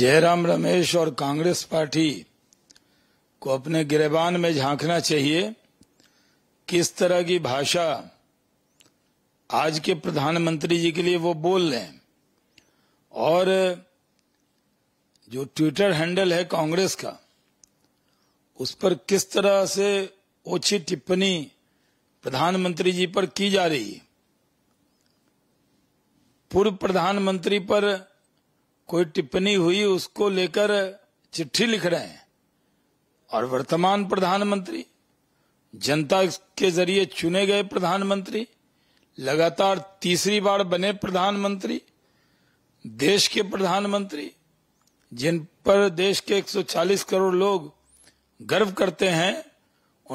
जयराम रमेश और कांग्रेस पार्टी को अपने गिरबान में झांकना चाहिए किस तरह की भाषा आज के प्रधानमंत्री जी के लिए वो बोल रहे हैं और जो ट्विटर हैंडल है कांग्रेस का उस पर किस तरह से ओछी टिप्पणी प्रधानमंत्री जी पर की जा रही है पूर्व प्रधानमंत्री पर कोई टिप्पणी हुई उसको लेकर चिट्ठी लिख रहे हैं और वर्तमान प्रधानमंत्री जनता के जरिए चुने गए प्रधानमंत्री लगातार तीसरी बार बने प्रधानमंत्री देश के प्रधानमंत्री जिन पर देश के 140 करोड़ लोग गर्व करते हैं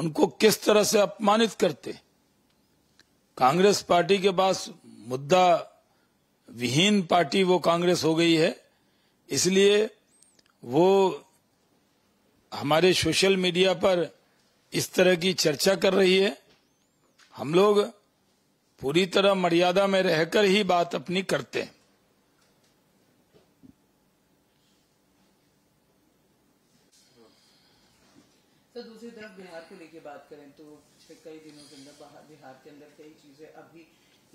उनको किस तरह से अपमानित करते कांग्रेस पार्टी के पास मुद्दा विहीन पार्टी वो कांग्रेस हो गई है इसलिए वो हमारे सोशल मीडिया पर इस तरह की चर्चा कर रही है हम लोग पूरी तरह मर्यादा में रहकर ही बात अपनी करते हैं तो दूसरी तरफ बिहार को लेके बात करें तो पिछले कई दिनों के अंदर बिहार के अंदर कई चीजें अभी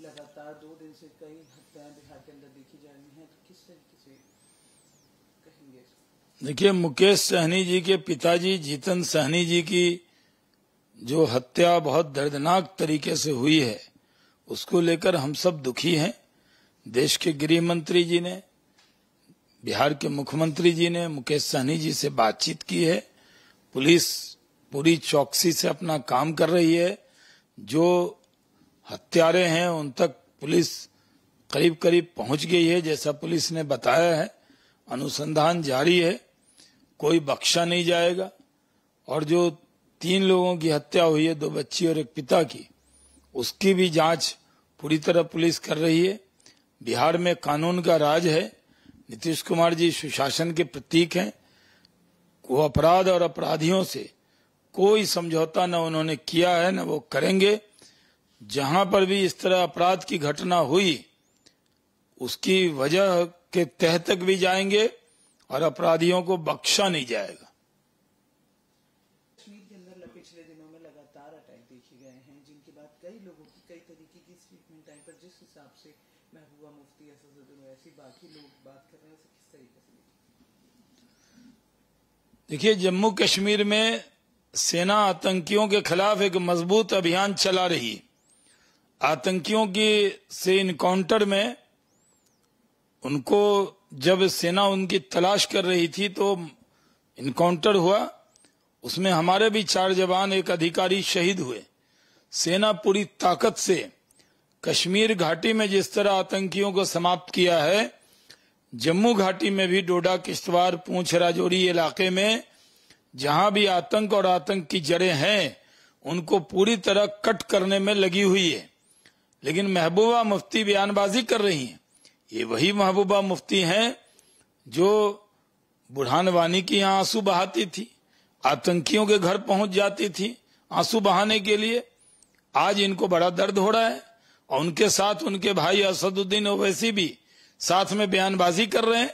लगातार दो दिन से कई हत्याएं बिहार के अंदर देखी जा रही हैं तो किस तरीके से कहेंगे देखिए मुकेश सहनी जी के पिताजी जीतन सहनी जी की जो हत्या बहुत दर्दनाक तरीके से हुई है उसको लेकर हम सब दुखी हैं देश के गृह मंत्री जी ने बिहार के मुख्यमंत्री जी ने मुकेश सहनी जी से बातचीत की है पुलिस पूरी चौकसी से अपना काम कर रही है जो हत्यारे हैं उन तक पुलिस करीब करीब पहुंच गई है जैसा पुलिस ने बताया है अनुसंधान जारी है कोई बख्शा नहीं जाएगा और जो तीन लोगों की हत्या हुई है दो बच्ची और एक पिता की उसकी भी जांच पूरी तरह पुलिस कर रही है बिहार में कानून का राज है नीतीश कुमार जी सुशासन के प्रतीक हैं वो अपराध और अपराधियों से कोई समझौता न उन्होंने किया है न वो करेंगे जहां पर भी इस तरह अपराध की घटना हुई उसकी वजह के तह तक भी जाएंगे और अपराधियों को बख्शा नहीं जाएगा कश्मीर के अंदर जिस हिसाब से देखिए जम्मू कश्मीर में सेना आतंकियों के खिलाफ एक मजबूत अभियान चला रही है आतंकियों के से इनकाउंटर में उनको जब सेना उनकी तलाश कर रही थी तो इनकाउंटर हुआ उसमें हमारे भी चार जवान एक अधिकारी शहीद हुए सेना पूरी ताकत से कश्मीर घाटी में जिस तरह आतंकियों को समाप्त किया है जम्मू घाटी में भी डोडा किश्तवाड़ पूंछ राजौरी इलाके में जहां भी आतंक और आतंक की जड़ें हैं उनको पूरी तरह कट करने में लगी हुई है लेकिन महबूबा मुफ्ती बयानबाजी कर रही हैं ये वही महबूबा मुफ्ती हैं जो बुढ़ान वानी की यहाँ आंसू बहाती थी आतंकियों के घर पहुंच जाती थी आंसू बहाने के लिए आज इनको बड़ा दर्द हो रहा है और उनके साथ उनके भाई असदुद्दीन ओवैसी भी साथ में बयानबाजी कर रहे हैं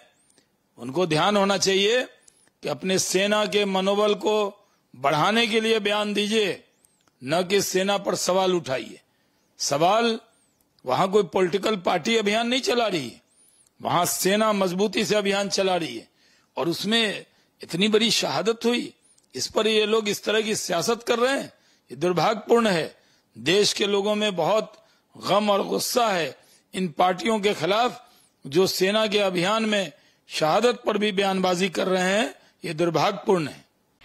उनको ध्यान होना चाहिए कि अपने सेना के मनोबल को बढ़ाने के लिए बयान दीजिए न कि सेना पर सवाल उठाइए सवाल वहां कोई पॉलिटिकल पार्टी अभियान नहीं चला रही है वहां सेना मजबूती से अभियान चला रही है और उसमें इतनी बड़ी शहादत हुई इस पर ये लोग इस तरह की सियासत कर रहे हैं ये दुर्भाग्यपूर्ण है देश के लोगों में बहुत गम और गुस्सा है इन पार्टियों के खिलाफ जो सेना के अभियान में शहादत पर भी बयानबाजी कर रहे हैं ये दुर्भाग्यपूर्ण है